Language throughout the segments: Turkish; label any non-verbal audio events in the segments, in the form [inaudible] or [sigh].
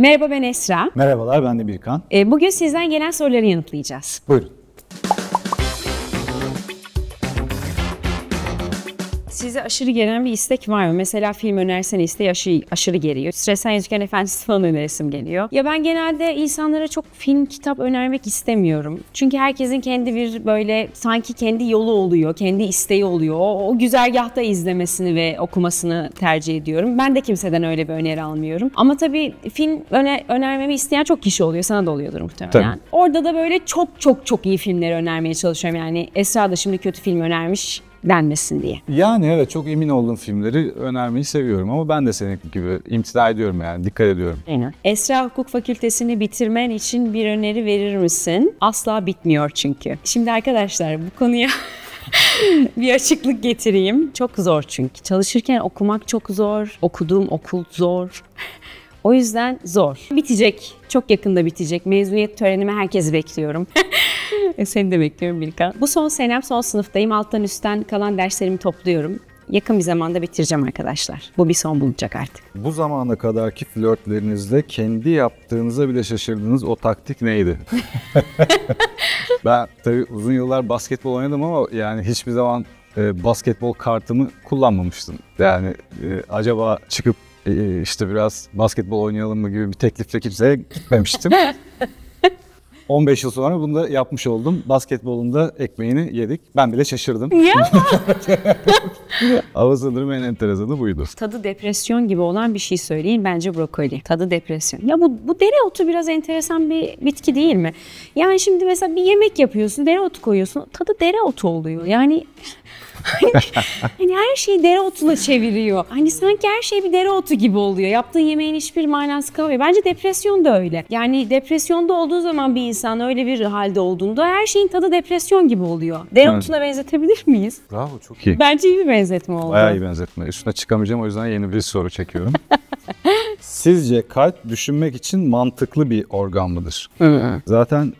Merhaba ben Esra. Merhabalar ben de Birkan. Ee, bugün sizden gelen soruları yanıtlayacağız. Buyurun. Size aşırı gelen bir istek var mı? Mesela film önersen isteği aşırı, aşırı geliyor. Stresen Yüzgen Efendisi falan önerisim geliyor. Ya ben genelde insanlara çok film, kitap önermek istemiyorum. Çünkü herkesin kendi bir böyle sanki kendi yolu oluyor, kendi isteği oluyor. O, o güzergahta izlemesini ve okumasını tercih ediyorum. Ben de kimseden öyle bir öneri almıyorum. Ama tabii film öne, önermemi isteyen çok kişi oluyor. Sana da oluyordur muhtemelen. Tabii. Orada da böyle çok çok çok iyi filmleri önermeye çalışıyorum. Yani Esra da şimdi kötü film önermiş denmesin diye. Yani evet çok emin olduğum filmleri önermeyi seviyorum ama ben de senin gibi imtina ediyorum yani dikkat ediyorum. Aynen. Esra Hukuk Fakültesini bitirmen için bir öneri verir misin? Asla bitmiyor çünkü. Şimdi arkadaşlar bu konuya [laughs] bir açıklık getireyim. Çok zor çünkü. Çalışırken okumak çok zor. Okuduğum okul zor. O yüzden zor. Bitecek. Çok yakında bitecek. Mezuniyet törenime herkesi bekliyorum. [laughs] E, seni de bekliyorum Bilkan. Bu son senem, son sınıftayım. Alttan üstten kalan derslerimi topluyorum yakın bir zamanda bitireceğim arkadaşlar. Bu bir son bulacak artık. Bu zamana kadarki flörtlerinizde kendi yaptığınıza bile şaşırdığınız o taktik neydi? [laughs] ben tabii uzun yıllar basketbol oynadım ama yani hiçbir zaman e, basketbol kartımı kullanmamıştım. Yani e, acaba çıkıp ee, işte biraz basketbol oynayalım mı gibi bir teklifle kimseye gitmemiştim. 15 [laughs] yıl sonra bunu da yapmış oldum. Basketbolunda ekmeğini yedik. Ben bile şaşırdım. Ya. [laughs] Ama sanırım en enteresanı buydu. Tadı depresyon gibi olan bir şey söyleyeyim. Bence brokoli. Tadı depresyon. Ya bu, bu dereotu biraz enteresan bir bitki değil mi? Yani şimdi mesela bir yemek yapıyorsun. Dereotu koyuyorsun. Tadı dereotu oluyor. Yani hani her şeyi dereotuna çeviriyor. Hani sanki her şey bir dereotu gibi oluyor. Yaptığın yemeğin hiçbir manası kalmıyor. Bence depresyon da öyle. Yani depresyonda olduğu zaman bir insan öyle bir halde olduğunda her şeyin tadı depresyon gibi oluyor. Dereotuna evet. benzetebilir miyiz? Bravo çok iyi. Bence iyi bir benzetme oldu. Bayağı iyi benzetme. Üstüne çıkamayacağım o yüzden yeni bir soru çekiyorum. [laughs] Sizce kalp düşünmek için mantıklı bir organ mıdır? Zaten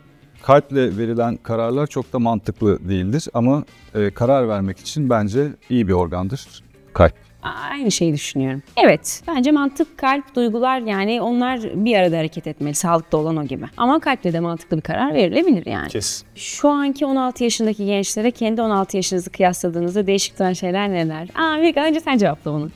kalple verilen kararlar çok da mantıklı değildir ama e, karar vermek için bence iyi bir organdır kalp aynı şeyi düşünüyorum. Evet, bence mantık, kalp, duygular yani onlar bir arada hareket etmeli sağlıklı olan o gibi. Ama kalple de mantıklı bir karar verilebilir yani. Kes. Şu anki 16 yaşındaki gençlere kendi 16 yaşınızı kıyasladığınızda değişik olan şeyler neler? Aa Vika önce sen cevapla onu.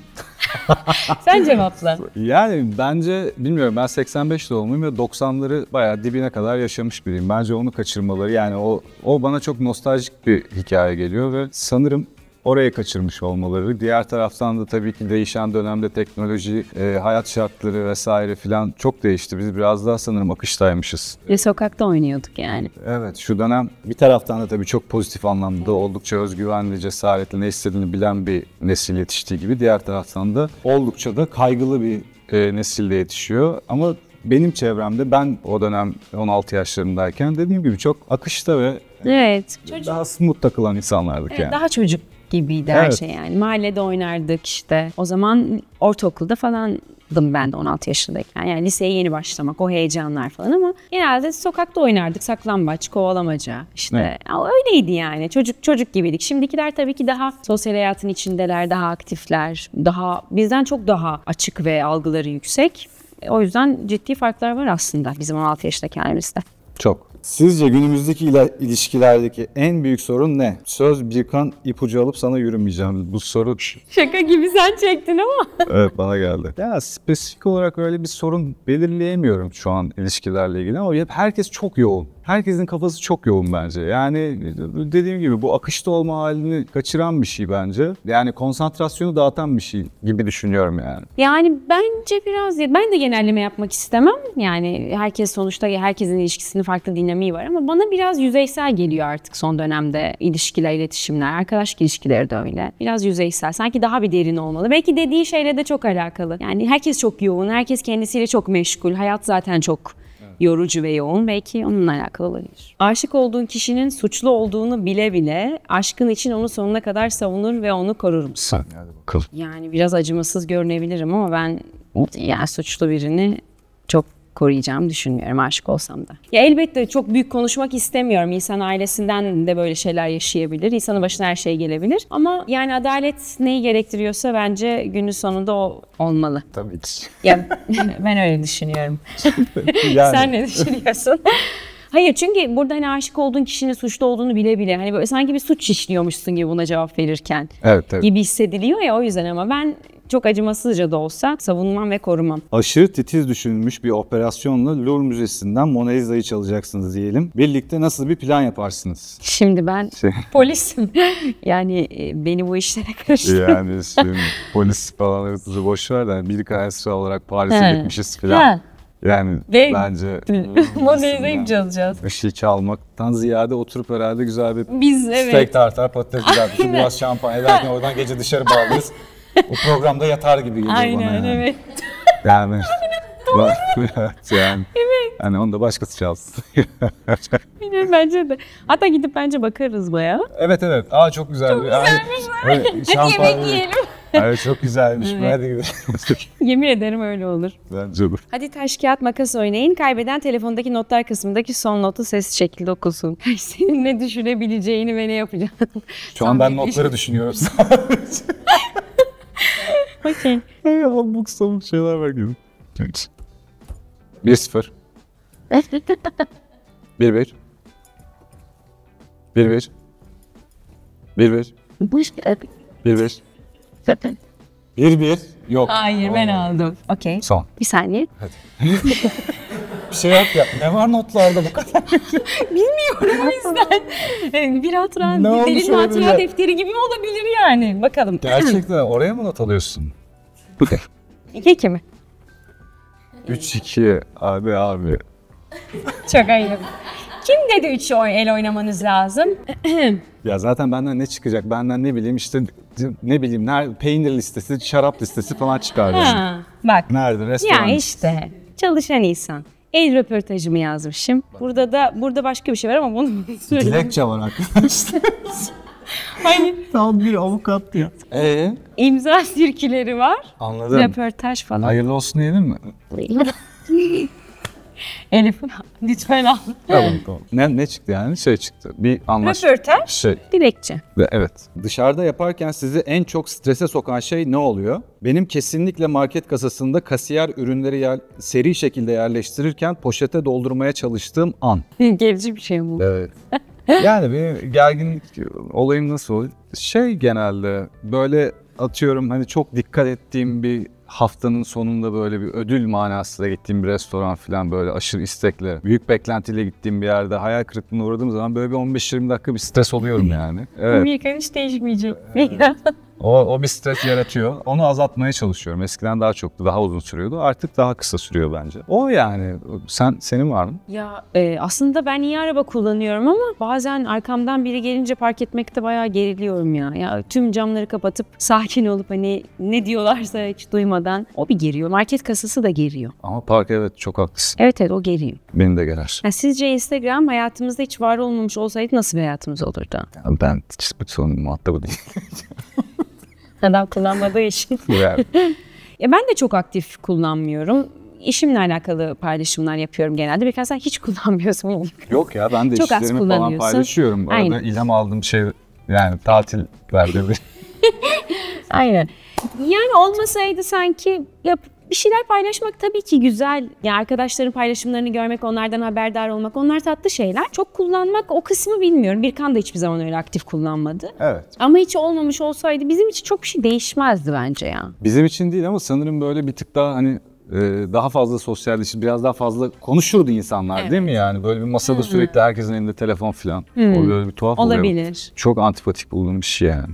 [laughs] sen cevapla. Yani bence bilmiyorum ben 85 doğumluyum ve 90'ları bayağı dibine kadar yaşamış biriyim. Bence onu kaçırmaları yani o o bana çok nostaljik bir hikaye geliyor ve sanırım oraya kaçırmış olmaları. Diğer taraftan da tabii ki değişen dönemde teknoloji, e, hayat şartları vesaire filan çok değişti. Biz biraz daha sanırım akıştaymışız. Ve sokakta oynuyorduk yani. Evet şu dönem bir taraftan da tabii çok pozitif anlamda evet. oldukça özgüvenli, cesaretli, ne istediğini bilen bir nesil yetiştiği gibi diğer taraftan da oldukça da kaygılı bir e, nesilde yetişiyor. Ama benim çevremde ben o dönem 16 yaşlarındayken dediğim gibi çok akışta ve evet, çocuk. daha smooth takılan insanlardık evet, yani. Daha çocuk gibiydi evet. her şey yani. Mahallede oynardık işte. O zaman ortaokulda falan ben de 16 yaşındayken. Yani liseye yeni başlamak, o heyecanlar falan ama genelde sokakta oynardık. Saklambaç, kovalamaca işte. Evet. Öyleydi yani. Çocuk çocuk gibiydik. Şimdikiler tabii ki daha sosyal hayatın içindeler, daha aktifler, daha bizden çok daha açık ve algıları yüksek. O yüzden ciddi farklar var aslında bizim 16 yaşındaki kendimizde. Çok. Sizce günümüzdeki ila- ilişkilerdeki en büyük sorun ne? Söz bir kan ipucu alıp sana yürümeyeceğim. Bu soru... Şey. Şaka gibi sen çektin ama. [laughs] evet bana geldi. Ya spesifik olarak öyle bir sorun belirleyemiyorum şu an ilişkilerle ilgili ama hep herkes çok yoğun herkesin kafası çok yoğun bence. Yani dediğim gibi bu akışta olma halini kaçıran bir şey bence. Yani konsantrasyonu dağıtan bir şey gibi düşünüyorum yani. Yani bence biraz ben de genelleme yapmak istemem. Yani herkes sonuçta herkesin ilişkisinin farklı dinamiği var ama bana biraz yüzeysel geliyor artık son dönemde ilişkiler, iletişimler, arkadaş ilişkileri de öyle. Biraz yüzeysel. Sanki daha bir derin olmalı. Belki dediği şeyle de çok alakalı. Yani herkes çok yoğun, herkes kendisiyle çok meşgul. Hayat zaten çok yorucu ve yoğun belki onunla alakalı olabilir. Aşık olduğun kişinin suçlu olduğunu bile bile aşkın için onu sonuna kadar savunur ve onu korur musun? yani biraz acımasız görünebilirim ama ben yani suçlu birini koruyacağımı düşünmüyorum aşık olsam da. Ya elbette çok büyük konuşmak istemiyorum. İnsan ailesinden de böyle şeyler yaşayabilir. İnsanın başına her şey gelebilir. Ama yani adalet neyi gerektiriyorsa bence günün sonunda o olmalı. Tabii ki. Ya, [laughs] ben öyle düşünüyorum. [laughs] yani. Sen ne düşünüyorsun? Hayır çünkü burada hani aşık olduğun kişinin suçlu olduğunu bile bile hani böyle sanki bir suç işliyormuşsun gibi buna cevap verirken evet, evet. gibi hissediliyor ya o yüzden ama ben çok acımasızca da olsa savunmam ve korumam. Aşırı titiz düşünülmüş bir operasyonla Louvre Müzesi'nden Mona Lisa'yı çalacaksınız diyelim. Birlikte nasıl bir plan yaparsınız? Şimdi ben şey. [laughs] polisim. yani e, beni bu işlere karıştırın. Yani şimdi polis falan hırsızı boş ver de bir kayısı olarak Paris'e gitmişiz falan. Ha. Yani Ve bence [laughs] Mona Lisa'yı çalacağız. Bir şey çalmaktan ziyade oturup herhalde güzel bir Biz, evet. steak tartar patates güzel. Bütün şey, biraz şampanya derken oradan gece dışarı bağlıyız. [laughs] o programda yatar gibi geliyor Aynen, bana. Aynen yani. evet. Yani [laughs] Doğru. evet yani. Evet. Hani onu da başkası çalsın. [laughs] Bilmiyorum bence de. Hatta gidip bence bakarız baya. Evet evet. Aa çok güzel. Çok güzelmiş. Yani, Hadi yemek yiyelim. Evet [laughs] çok güzelmiş. Evet. Hadi gidelim. Yemin ederim öyle olur. Bence olur. Hadi taş kağıt makas oynayın. Kaybeden telefondaki notlar kısmındaki son notu ses şekilde okusun. Senin ne düşünebileceğini ve ne yapacağını. Şu an ben notları düşünüyorum sadece. [laughs] Okey. Abuk sabuk şeyler var gibi. 1-0. 1-1. 1-1. 1-1. 1-1. 1-1. Yok. Hayır ben aldım. Okey. Son. Bir saniye. Hadi. [laughs] şey yok ya. Ne var notlarda bu kadar? [laughs] Bilmiyorum o yüzden. Ee, bir hatıra, ne delil hatıra defteri gibi mi olabilir yani? Bakalım. Gerçekten oraya mı not alıyorsun? Bakın. 2-2 mi? 3-2 abi abi. Çok ayıp. Kim dedi 3 el oynamanız lazım? [clears throat] ya zaten benden ne çıkacak? Benden ne bileyim işte ne bileyim nerede peynir listesi, şarap listesi falan çıkardı. bak. Nerede restoran? Ya işte çalışan insan. El röportajımı yazmışım. Burada da burada başka bir şey var ama bunu [laughs] söyleyeyim. Dilekçe var arkadaşlar. hani [laughs] tam bir avukat ya. Ee? İmza sirkileri var. Anladım. Röportaj falan. Hayırlı olsun diyelim mi? [laughs] Elif [laughs] lütfen al. Tamam tamam. Ne, ne çıktı yani? Şey çıktı. Bir anlaşma. Röportaj. Şey. Dilekçe. evet. Dışarıda yaparken sizi en çok strese sokan şey ne oluyor? Benim kesinlikle market kasasında kasiyer ürünleri yer, seri şekilde yerleştirirken poşete doldurmaya çalıştığım an. Gerici bir şey bu. Evet. [laughs] yani benim gerginlik olayım nasıl oluyor? Şey genelde böyle atıyorum hani çok dikkat ettiğim bir haftanın sonunda böyle bir ödül manasıyla gittiğim bir restoran falan böyle aşırı istekle, büyük beklentiyle gittiğim bir yerde hayal kırıklığına uğradığım zaman böyle bir 15-20 dakika bir stres oluyorum yani. Evet. Bu yıkanış değişmeyecek. [laughs] O, o bir stres yaratıyor. Onu azaltmaya çalışıyorum. Eskiden daha çoktu, daha uzun sürüyordu. Artık daha kısa sürüyor bence. O yani. Sen senin var mı? Ya e, aslında ben iyi araba kullanıyorum ama bazen arkamdan biri gelince park etmekte bayağı geriliyorum ya. Ya tüm camları kapatıp [laughs] sakin olup hani ne diyorlarsa hiç duymadan o bir geriyor. Market kasası da geriyor. Ama park evet çok haklısın. Evet evet o geriyor. Beni de gerer. Yani sizce Instagram hayatımızda hiç var olmamış olsaydı nasıl bir hayatımız olurdu? Ya ben hiç bu sorunun muhatabı değilim. [laughs] adam kullanmadığı için. [laughs] ya ben de çok aktif kullanmıyorum. İşimle alakalı paylaşımlar yapıyorum genelde. Birkaç sen hiç kullanmıyorsun. Yok ya ben de çok az falan paylaşıyorum. Bu arada Aynen. ilham aldığım şey yani tatillerde [laughs] bir. Aynen. Yani olmasaydı sanki yapıp bir şeyler paylaşmak tabii ki güzel. Yani arkadaşların paylaşımlarını görmek, onlardan haberdar olmak onlar tatlı şeyler. Çok kullanmak o kısmı bilmiyorum. Birkan da hiçbir zaman öyle aktif kullanmadı. Evet. Ama hiç olmamış olsaydı bizim için çok bir şey değişmezdi bence ya. Bizim için değil ama sanırım böyle bir tık daha hani e, daha fazla sosyalleşir, biraz daha fazla konuşurdu insanlar evet. değil mi yani? Böyle bir masada Hı-hı. Hmm. sürekli herkesin elinde telefon falan. Hı-hı. Hmm. O böyle bir tuhaf Olabilir. Olabilir. Çok antipatik bulduğum bir şey yani.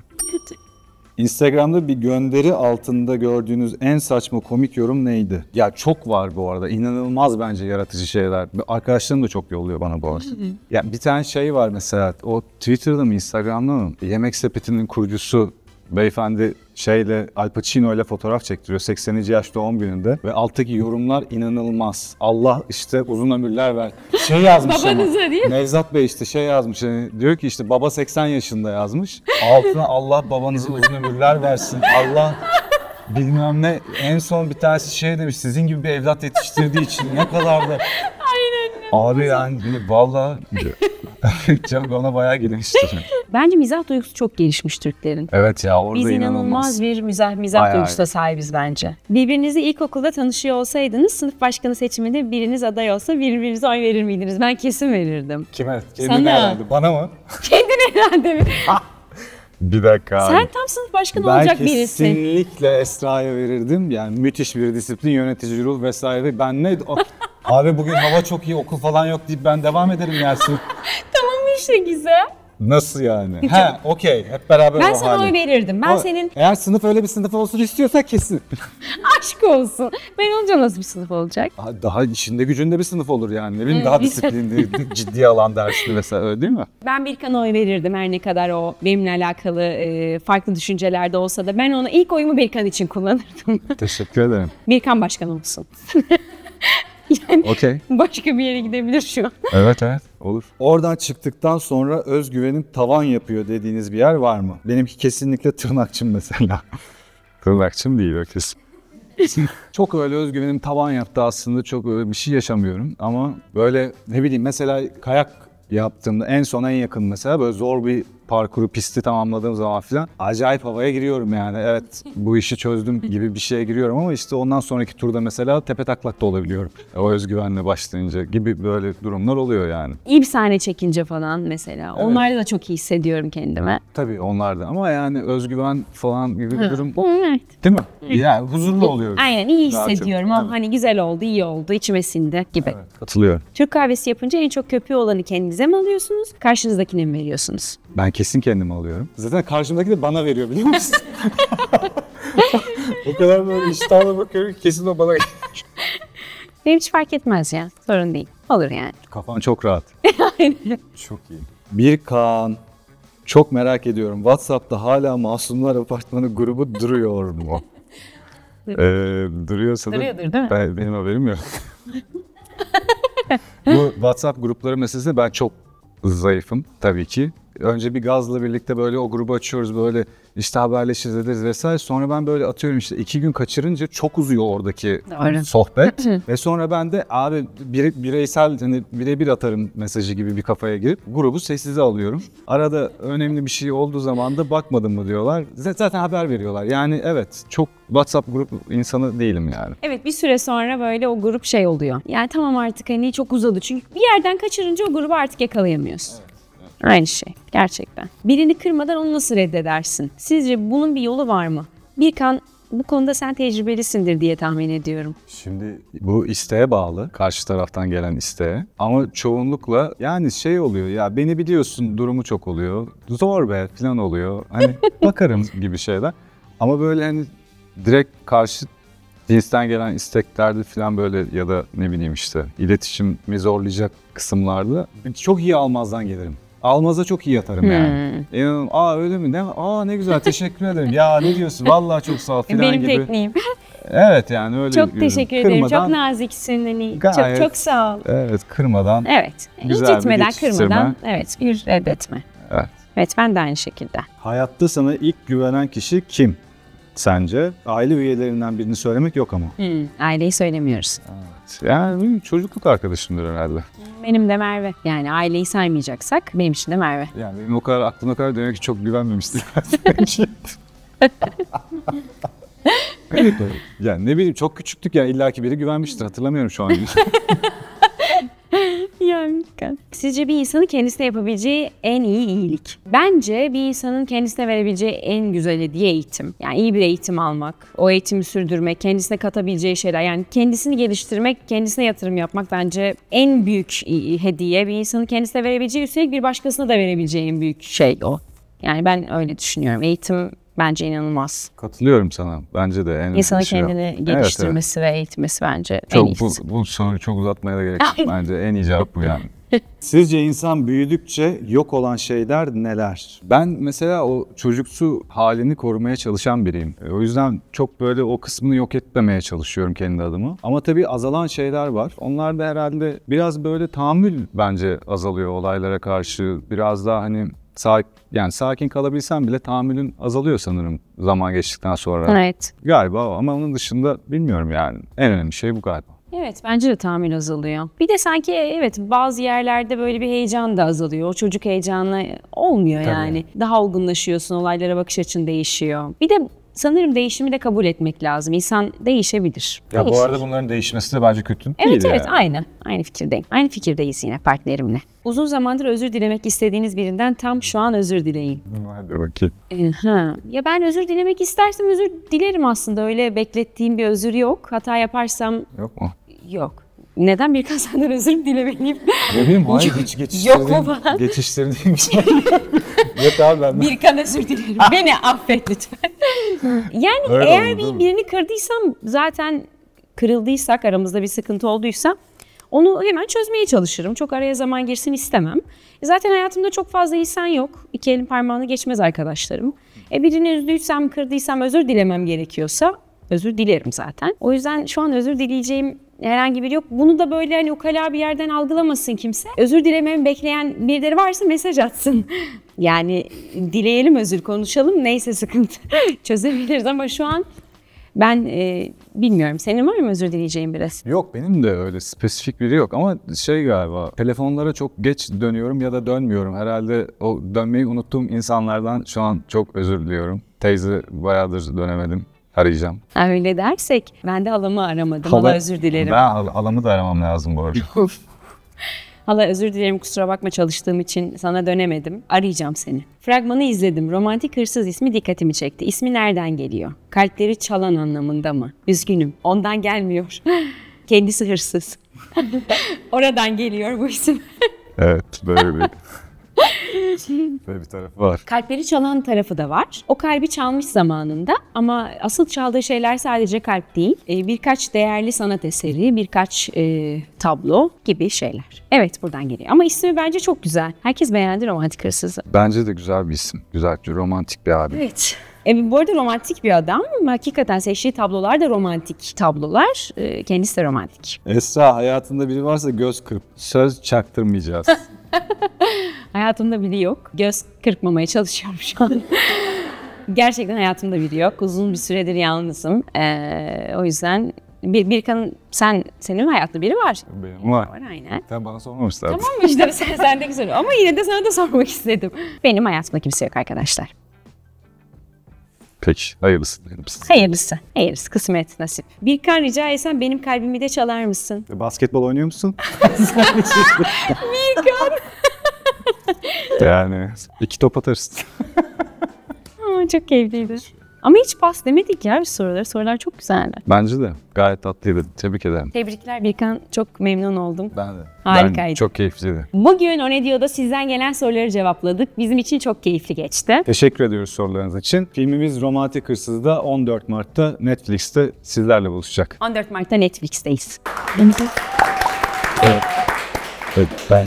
Instagram'da bir gönderi altında gördüğünüz en saçma komik yorum neydi? Ya çok var bu arada. İnanılmaz bence yaratıcı şeyler. Arkadaşlarım da çok yolluyor bana bu arada. ya bir tane şey var mesela. O Twitter'da mı Instagram'da mı? Yemek sepetinin kurucusu beyefendi şeyle Al Pacino ile fotoğraf çektiriyor 80. yaşta 10 gününde ve alttaki yorumlar inanılmaz. Allah işte uzun ömürler ver. Şey yazmış ama. değil Nevzat Bey işte şey yazmış. Yani diyor ki işte baba 80 yaşında yazmış. Altına Allah babanızı uzun ömürler versin. Allah bilmem ne. En son bir tanesi şey demiş sizin gibi bir evlat yetiştirdiği için ne kadar da Aynen. Abi yani valla [laughs] çok ona bayağı gelmiştir. Bence mizah duygusu çok gelişmiş Türklerin. Evet ya orada Biz inanılmaz, inanılmaz bir mizah, mizah Bayağı. duygusuna sahibiz bence. Birbirinizi ilkokulda tanışıyor olsaydınız sınıf başkanı seçiminde biriniz aday olsa birbirinize oy verir miydiniz? Ben kesin verirdim. Kime? Kendine Sana. herhalde. Bana mı? [laughs] Kendine herhalde mi? [laughs] Bir dakika. Sen tam sınıf başkanı ben olacak birisin. Ben kesinlikle Esra'ya verirdim. Yani müthiş bir disiplin, yönetici rol vesaire. Ben ne... Abi bugün hava çok iyi, okul falan yok deyip ben devam ederim ya [laughs] tamam işte güzel. Nasıl yani? Hiç ha, okey. Hep beraber Ben sana hali. oy verirdim. Ben o, senin... Eğer sınıf öyle bir sınıf olsun istiyorsak kesin. [laughs] Aşk olsun. Ben olunca nasıl bir sınıf olacak? Daha, işinde gücünde bir sınıf olur yani. Ne bileyim daha [laughs] disiplinli, ciddi alan dersli vesaire öyle değil mi? Ben Birkan'a oy verirdim her ne kadar o benimle alakalı e, farklı düşüncelerde olsa da. Ben ona ilk oyumu Birkan için kullanırdım. Teşekkür ederim. Birkan başkan olsun. [laughs] [laughs] yani okay. başka bir yere gidebilir şu an. Evet evet olur. Oradan çıktıktan sonra özgüvenin tavan yapıyor dediğiniz bir yer var mı? Benimki kesinlikle tırnakçım mesela. [laughs] tırnakçım değil o kesin. [laughs] çok öyle özgüvenim tavan yaptı aslında. Çok öyle bir şey yaşamıyorum ama böyle ne bileyim mesela kayak yaptığımda en son en yakın mesela böyle zor bir parkuru pisti tamamladığım zaman falan acayip havaya giriyorum yani. Evet bu işi çözdüm gibi bir şeye giriyorum ama işte ondan sonraki turda mesela tepe taklak da olabiliyorum. E, o özgüvenle başlayınca gibi böyle durumlar oluyor yani. İyi bir sahne çekince falan mesela. Evet. Onlarda da çok iyi hissediyorum kendime. Tabii onlarda ama yani özgüven falan gibi bir durum. Evet. Değil mi? Yani huzurlu oluyor. Aynen iyi hissediyorum. Çok, hani güzel oldu, iyi oldu, içime sindi gibi. Evet, katılıyorum. Türk kahvesi yapınca en çok köpüğü olanı kendinize mi alıyorsunuz? Karşınızdakine mi veriyorsunuz? Ben kesin kendimi alıyorum. Zaten karşımdaki de bana veriyor biliyor musun? [laughs] o kadar böyle iştahla bakıyorum ki kesin o bana Benim hiç fark etmez ya. Sorun değil. Olur yani. Kafan çok rahat. [laughs] Aynen. Çok iyi. Bir kan. Çok merak ediyorum. WhatsApp'ta hala Masumlar Apartmanı grubu duruyor mu? [laughs] ee, duruyorsa da Duruyordur değil mi? ben, benim haberim yok. Bu WhatsApp grupları meselesinde ben çok zayıfım tabii ki önce bir gazla birlikte böyle o grubu açıyoruz böyle işte haberleşiriz ederiz vesaire. Sonra ben böyle atıyorum işte iki gün kaçırınca çok uzuyor oradaki Aynen. sohbet. Ve sonra ben de abi bire, bireysel hani birebir atarım mesajı gibi bir kafaya girip grubu sessize alıyorum. Arada önemli bir şey olduğu zaman da bakmadım mı diyorlar. Zaten haber veriyorlar. Yani evet çok WhatsApp grup insanı değilim yani. Evet bir süre sonra böyle o grup şey oluyor. Yani tamam artık hani çok uzadı çünkü bir yerden kaçırınca o grubu artık yakalayamıyorsun. Evet. Aynı şey gerçekten. Birini kırmadan onu nasıl reddedersin? Sizce bunun bir yolu var mı? Bir kan bu konuda sen tecrübelisindir diye tahmin ediyorum. Şimdi bu isteğe bağlı. Karşı taraftan gelen isteğe. Ama çoğunlukla yani şey oluyor ya beni biliyorsun durumu çok oluyor. Zor be falan oluyor. Hani [laughs] bakarım gibi şeyler. Ama böyle hani direkt karşı cinsten gelen isteklerde falan böyle ya da ne bileyim işte iletişimi zorlayacak kısımlarda çok iyi almazdan gelirim. Almaza çok iyi yatarım hmm. yani. E, aa öyle mi? Ne? Aa ne güzel teşekkür ederim. Ya ne diyorsun? Vallahi çok sağ ol falan Benim gibi. Benim tekniğim. Evet yani öyle. Çok görüyorum. teşekkür ederim. çok naziksin. Hani gayet, çok çok sağ ol. Evet kırmadan. Evet. Güzel hiç itmeden kırmadan. Evet bir reddetme. Evet. Evet ben de aynı şekilde. Hayatta sana ilk güvenen kişi kim sence? Aile üyelerinden birini söylemek yok ama. Hmm, aileyi söylemiyoruz. Evet. Yani çocukluk arkadaşımdır herhalde. Benim de Merve. Yani aileyi saymayacaksak benim için de Merve. Yani benim o kadar aklımda kadar demek ki çok güvenmemiştim. [laughs] yani ne bileyim çok küçüktük ya yani, illaki biri güvenmiştir hatırlamıyorum şu an. [laughs] gerçekten. Sizce bir insanın kendisine yapabileceği en iyi iyilik? Bence bir insanın kendisine verebileceği en güzel hediye eğitim. Yani iyi bir eğitim almak, o eğitimi sürdürmek, kendisine katabileceği şeyler. Yani kendisini geliştirmek, kendisine yatırım yapmak bence en büyük hediye. Bir insanın kendisine verebileceği üstelik bir başkasına da verebileceği en büyük şey o. Yani ben öyle düşünüyorum. Eğitim bence inanılmaz. Katılıyorum sana. Bence de en İnsanın şey kendini yap. geliştirmesi evet, evet. ve eğitmesi bence çok, en iyisi. Bu, bu soruyu çok uzatmaya da gerek yok. bence en iyi cevap bu yani. [laughs] [laughs] Sizce insan büyüdükçe yok olan şeyler neler? Ben mesela o çocuksu halini korumaya çalışan biriyim. E, o yüzden çok böyle o kısmını yok etmemeye çalışıyorum kendi adımı. Ama tabii azalan şeyler var. Onlar da herhalde biraz böyle tahammül bence azalıyor olaylara karşı. Biraz daha hani sakin yani sakin kalabilsem bile tahammülün azalıyor sanırım zaman geçtikten sonra. Evet. Galiba ama onun dışında bilmiyorum yani. En önemli şey bu galiba. Evet bence de tahammül azalıyor. Bir de sanki evet bazı yerlerde böyle bir heyecan da azalıyor. O çocuk heyecanla olmuyor Tabii. yani. Daha olgunlaşıyorsun, olaylara bakış açın değişiyor. Bir de sanırım değişimi de kabul etmek lazım. İnsan değişebilir. Ya Değişir. bu arada bunların değişmesi de bence kötü değil Evet evet yani. aynı. Aynı fikirdeyim. Aynı fikirdeyiz yine partnerimle. Uzun zamandır özür dilemek istediğiniz birinden tam şu an özür dileyin. Hadi bakayım. Ee, ha. Ya ben özür dilemek istersem özür dilerim aslında. Öyle beklettiğim bir özür yok. Hata yaparsam... Yok mu? Yok. Neden birkaç senden özür dilemeliyim? Ne bileyim [laughs] hayır hiç geçiştirdiğim, Yok mu falan? geçiştirdiğim bir [laughs] şey. Yok abi ben Birkan özür dilerim. Ah. Beni affet lütfen. [laughs] Yani Öyle eğer oldu, bir, birini kırdıysam zaten kırıldıysak aramızda bir sıkıntı olduysa onu hemen çözmeye çalışırım. Çok araya zaman girsin istemem. E, zaten hayatımda çok fazla insan yok. İki elin parmağını geçmez arkadaşlarım. E birini üzdüysem, kırdıysam özür dilemem gerekiyorsa özür dilerim zaten. O yüzden şu an özür dileyeceğim herhangi biri yok. Bunu da böyle hani ukala bir yerden algılamasın kimse. Özür dilememi bekleyen birileri varsa mesaj atsın. [laughs] yani dileyelim özür konuşalım neyse sıkıntı [laughs] çözebiliriz ama şu an ben e, bilmiyorum. Senin var mı özür dileyeceğin biraz? Yok benim de öyle spesifik biri yok ama şey galiba telefonlara çok geç dönüyorum ya da dönmüyorum. Herhalde o dönmeyi unuttuğum insanlardan şu an çok özür diliyorum. Teyze bayağıdır dönemedim arayacağım. öyle dersek ben de alamı aramadım. Hala, Hala özür dilerim. Ben al- alamı da aramam lazım bu arada. Hala özür dilerim kusura bakma çalıştığım için sana dönemedim. Arayacağım seni. Fragmanı izledim. Romantik hırsız ismi dikkatimi çekti. İsmi nereden geliyor? Kalpleri çalan anlamında mı? Üzgünüm. Ondan gelmiyor. [laughs] Kendisi hırsız. [laughs] Oradan geliyor bu isim. evet böyle bir [laughs] Böyle bir tarafı var. Kalpleri çalan tarafı da var. O kalbi çalmış zamanında ama asıl çaldığı şeyler sadece kalp değil. E, birkaç değerli sanat eseri, birkaç e, tablo gibi şeyler. Evet buradan geliyor. Ama ismi bence çok güzel. Herkes beğendi romantik hırsızı. Bence de güzel bir isim. Güzel, bir romantik bir abi. Evet. E, bu arada romantik bir adam. Hakikaten seçtiği tablolar da romantik tablolar. E, kendisi de romantik. Esra hayatında biri varsa göz kırp. Söz çaktırmayacağız. [laughs] Hayatımda biri yok. Göz kırpmamaya çalışıyorum şu an. [laughs] Gerçekten hayatımda biri yok. Uzun bir süredir yalnızım. Ee, o yüzden bir, bir kanın sen senin hayatında biri var. Benim var. Var aynen. Sen bana sormamışlar. Tamam işte [laughs] sen sendeki soru. Ama yine de sana da sormak istedim. Benim hayatımda kimse yok arkadaşlar. Peki. Hayırlısı. Hayırlısı. Hayırlısı. Hayırlısı. Kısmet, nasip. Bir kan rica etsem benim kalbimi de çalar mısın? E, basketbol oynuyor musun? [laughs] Bir Mirkan yani iki top atarsın. [laughs] Aa, çok keyifliydi. Ama hiç pas demedik ya bir soruları. Sorular çok güzeldi. Bence de. Gayet tatlıydı. Tebrik ederim. Tebrikler Birkan. Çok memnun oldum. Ben de. Harikaydı. Ben çok keyifliydi. Bugün O Ne Diyor'da sizden gelen soruları cevapladık. Bizim için çok keyifli geçti. Teşekkür ediyoruz sorularınız için. Filmimiz Romantik Hırsız'da 14 Mart'ta Netflix'te sizlerle buluşacak. 14 Mart'ta Netflix'teyiz. Evet. Evet ben